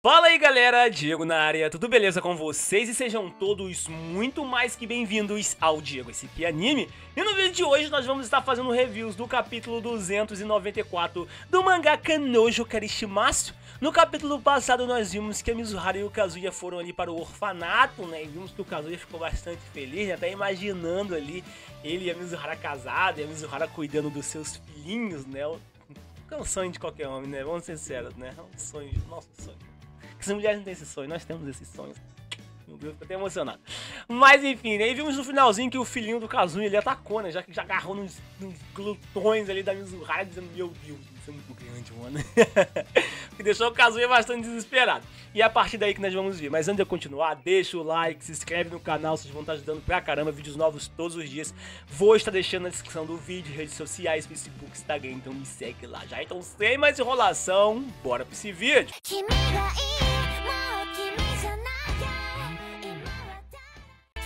Fala aí galera, Diego na área, tudo beleza com vocês? E sejam todos muito mais que bem-vindos ao Diego Esse Anime. E no vídeo de hoje nós vamos estar fazendo reviews do capítulo 294 do mangá Kanojo Karishimasu. No capítulo passado nós vimos que a Mizuhara e o Kazuya foram ali para o orfanato, né? E vimos que o Kazuya ficou bastante feliz, né? Até imaginando ali ele e a Mizuhara casada, e a Mizuhara cuidando dos seus filhinhos, né? É um sonho de qualquer homem, né? Vamos ser sinceros, né? É um sonho, nosso sonho. Que as mulheres não têm esse sonho, nós temos esses sonhos. Meu Deus, tô até emocionado. Mas enfim, aí vimos no finalzinho que o filhinho do Kazumi ele atacou, né? Já que já agarrou nos, nos glutões ali da Mizuhara, dizendo: Meu Deus, isso é muito grande, mano. que deixou o Kazuya bastante desesperado. E é a partir daí que nós vamos ver. Mas antes de eu continuar, deixa o like, se inscreve no canal, vocês vão estar ajudando pra caramba. Vídeos novos todos os dias. Vou estar deixando na descrição do vídeo, redes sociais, Facebook, Instagram. Então me segue lá já. Então, sem mais enrolação, bora pra esse vídeo. Kimi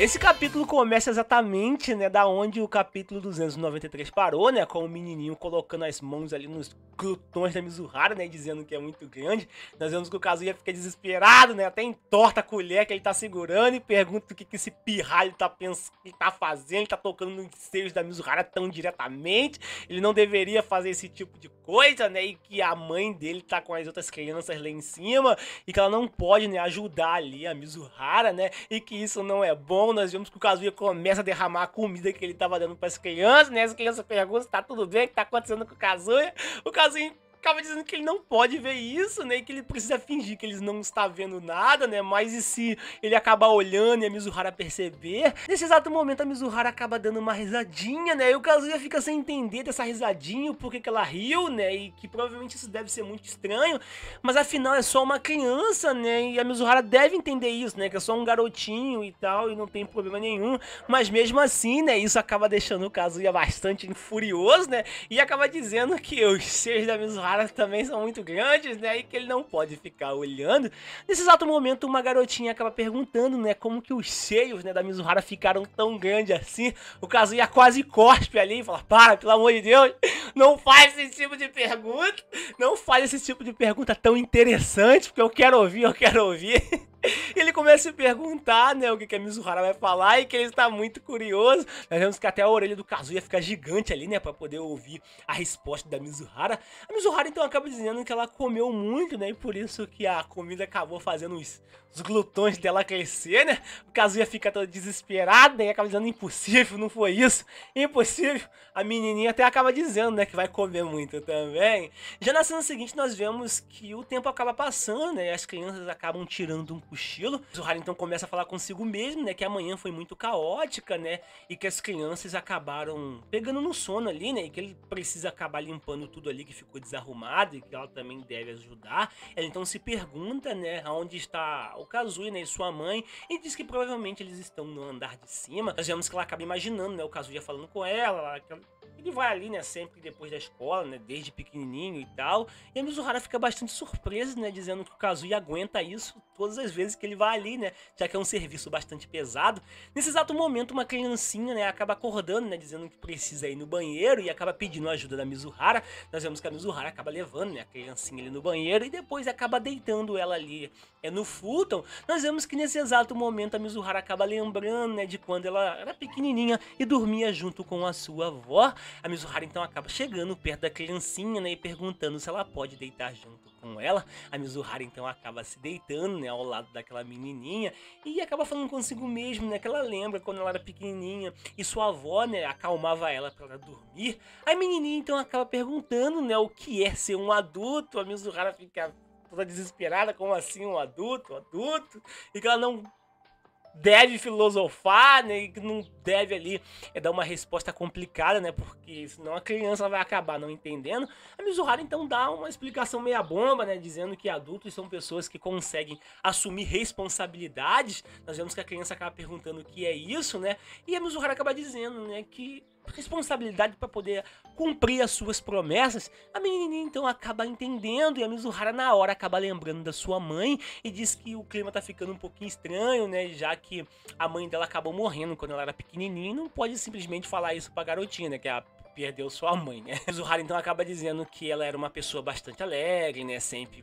Esse capítulo começa exatamente, né, da onde o capítulo 293 parou, né, com o menininho colocando as mãos ali nos glutões da Mizuhara, né, dizendo que é muito grande. Nós vemos que o Kazuya fica desesperado, né, até entorta a colher que ele tá segurando e pergunta o que que esse pirralho tá pensando, que tá fazendo, ele tá tocando nos seios da Mizuhara tão diretamente. Ele não deveria fazer esse tipo de coisa, né? E que a mãe dele tá com as outras crianças lá em cima e que ela não pode, né, ajudar ali a Mizuhara, né? E que isso não é bom. Nós vemos que o Kazuya começa a derramar a comida que ele tava dando para as crianças, né? As crianças perguntam tá tudo bem, o que tá acontecendo com o Kazuya. O Kazuya acaba dizendo que ele não pode ver isso, né? E que ele precisa fingir que ele não está vendo nada, né? Mas e se ele acabar olhando e a Mizuhara perceber? Nesse exato momento, a Mizuhara acaba dando uma risadinha, né? E o Kazuya fica sem entender dessa risadinha, o porquê que ela riu, né? E que provavelmente isso deve ser muito estranho, mas afinal é só uma criança, né? E a Mizuhara deve entender isso, né? Que é só um garotinho e tal, e não tem problema nenhum. Mas mesmo assim, né? Isso acaba deixando o Kazuya bastante furioso, né? E acaba dizendo que os seres da Mizuhara caras também são muito grandes, né? E que ele não pode ficar olhando. Nesse exato momento, uma garotinha acaba perguntando, né? Como que os seios né, da Mizuhara ficaram tão grandes assim. O Kazuya quase cospe ali e fala, para, pelo amor de Deus, não faz esse tipo de pergunta. Não faz esse tipo de pergunta tão interessante, porque eu quero ouvir, eu quero ouvir. ele começa a perguntar, né, o que, que a Mizuhara vai falar e que ele está muito curioso. Nós vemos que até a orelha do Kazuya fica gigante ali, né, para poder ouvir a resposta da Mizuhara. A Mizuhara então acaba dizendo que ela comeu muito, né, e por isso que a comida acabou fazendo os, os glutões dela crescer, né? O Kazuya fica todo desesperado, né, e acaba dizendo impossível, não foi isso, impossível. A menininha até acaba dizendo, né, que vai comer muito também. Já na cena seguinte nós vemos que o tempo acaba passando, né, e as crianças acabam tirando um cochilo estilo. O Harry então começa a falar consigo mesmo, né, que amanhã foi muito caótica, né, e que as crianças acabaram pegando no sono ali, né, e que ele precisa acabar limpando tudo ali que ficou desarrumado e que ela também deve ajudar. Ela então se pergunta, né, aonde está o Kazui, né, e sua mãe, e diz que provavelmente eles estão no andar de cima. Nós vemos que ela acaba imaginando, né, o Kazuya falando com ela, ele vai ali, né, sempre depois da escola, né, desde pequenininho e tal. E a Mizuhara fica bastante surpresa, né, dizendo que o Kazuya aguenta isso todas as vezes que ele ele vai ali, né? Já que é um serviço bastante pesado. Nesse exato momento, uma criancinha, né, acaba acordando, né, dizendo que precisa ir no banheiro e acaba pedindo ajuda da Mizuhara. Nós vemos que a Mizuhara acaba levando, né, a criancinha ali no banheiro e depois acaba deitando ela ali é no futon Nós vemos que nesse exato momento a Mizuhara acaba lembrando, né, de quando ela era pequenininha e dormia junto com a sua avó. A Mizuhara então acaba chegando perto da criancinha, né, e perguntando se ela pode deitar junto com ela. A Mizuhara então acaba se deitando, né, ao lado daquela aquela menininha e acaba falando consigo mesmo, né? Que ela lembra quando ela era pequenininha e sua avó, né, acalmava ela para ela dormir. A menininha então acaba perguntando, né, o que é ser um adulto. A Mizuhara fica toda desesperada, como assim um adulto, um adulto? E que ela não deve filosofar, né? Que não deve ali é dar uma resposta complicada, né? Porque senão a criança vai acabar não entendendo. A Mizuhara então dá uma explicação meia bomba, né? Dizendo que adultos são pessoas que conseguem assumir responsabilidades. Nós vemos que a criança acaba perguntando o que é isso, né? E a Mizuhara acaba dizendo, né? Que responsabilidade para poder cumprir as suas promessas, a menininha então acaba entendendo e a Mizuhara na hora acaba lembrando da sua mãe e diz que o clima tá ficando um pouquinho estranho, né, já que a mãe dela acabou morrendo quando ela era pequenininha, não pode simplesmente falar isso pra garotinha, né, que a perdeu sua mãe, né? Mizuhara então acaba dizendo que ela era uma pessoa bastante alegre, né, sempre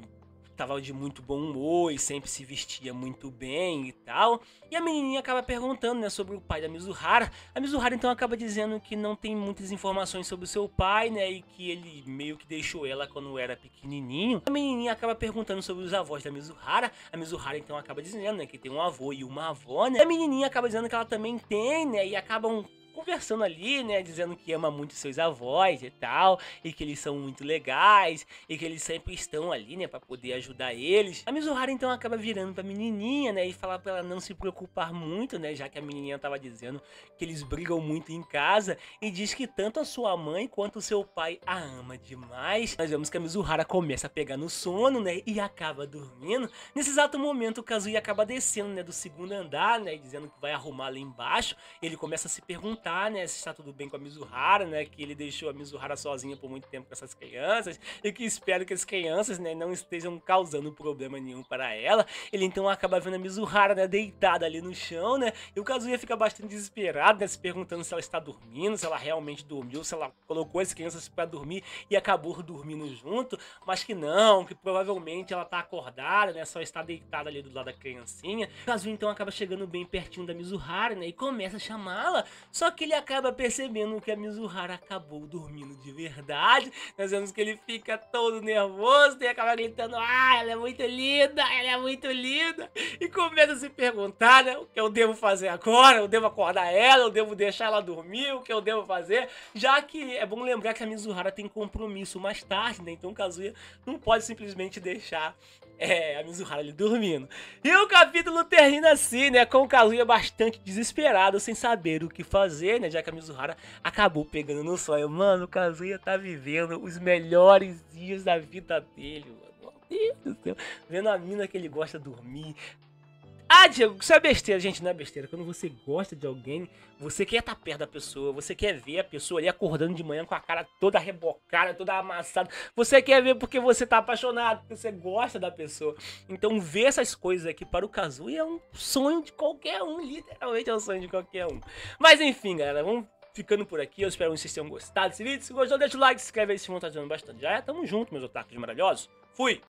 tava de muito bom humor e sempre se vestia muito bem e tal. E a menininha acaba perguntando, né, sobre o pai da Mizuhara. A Mizuhara então acaba dizendo que não tem muitas informações sobre o seu pai, né, e que ele meio que deixou ela quando era pequenininho. A menininha acaba perguntando sobre os avós da Mizuhara. A Mizuhara então acaba dizendo, né, que tem um avô e uma avó, né. A menininha acaba dizendo que ela também tem, né, e acabam conversando ali, né? Dizendo que ama muito seus avós e tal, e que eles são muito legais, e que eles sempre estão ali, né? Pra poder ajudar eles. A Mizuhara então acaba virando pra menininha, né? E fala pra ela não se preocupar muito, né? Já que a menininha tava dizendo que eles brigam muito em casa, e diz que tanto a sua mãe quanto o seu pai a ama demais. Nós vemos que a Mizuhara começa a pegar no sono, né? E acaba dormindo. Nesse exato momento, o Kazuya acaba descendo, né? Do segundo andar, né? Dizendo que vai arrumar lá embaixo. Ele começa a se perguntar perguntar, né, se está tudo bem com a Mizuhara, né, que ele deixou a Mizuhara sozinha por muito tempo com essas crianças e que espero que as crianças, né, não estejam causando problema nenhum para ela. Ele então acaba vendo a Mizuhara, né, deitada ali no chão, né, e o Kazuya fica bastante desesperado, né, se perguntando se ela está dormindo, se ela realmente dormiu, se ela colocou as crianças para dormir e acabou dormindo junto, mas que não, que provavelmente ela está acordada, né, só está deitada ali do lado da criancinha. O Kazuya então acaba chegando bem pertinho da Mizuhara, né, e começa a chamá-la, só que ele acaba percebendo que a Mizuhara acabou dormindo de verdade. Nós vemos que ele fica todo nervoso e acaba gritando: Ah, ela é muito linda, ela é muito linda. E começa a se perguntar, né? O que eu devo fazer agora? Eu devo acordar ela? Eu devo deixar ela dormir? O que eu devo fazer? Já que é bom lembrar que a Mizuhara tem compromisso mais tarde, né? Então o Kazuya não pode simplesmente deixar é, a Mizuhara ali dormindo. E o capítulo termina assim, né? Com o Kazuya bastante desesperado, sem saber o que fazer. Kazuya, né? Já que a Mizuhara acabou pegando no sonho. Mano, o Kazuya tá vivendo os melhores dias da vida dele, mano. Meu Deus do céu. Vendo a mina que ele gosta de dormir, ah, Diego, isso é besteira. Gente, não é besteira. Quando você gosta de alguém, você quer estar tá perto da pessoa, você quer ver a pessoa ali acordando de manhã com a cara toda rebocada, toda amassada. Você quer ver porque você tá apaixonado, porque você gosta da pessoa. Então, ver essas coisas aqui para o caso é um sonho de qualquer um, literalmente é um sonho de qualquer um. Mas enfim, galera, vamos ficando por aqui. Eu espero que vocês tenham gostado desse vídeo. Se gostou, deixa o like, se inscreve aí se não tá ajudando bastante. Já é, tamo junto, meus otakus maravilhosos. Fui!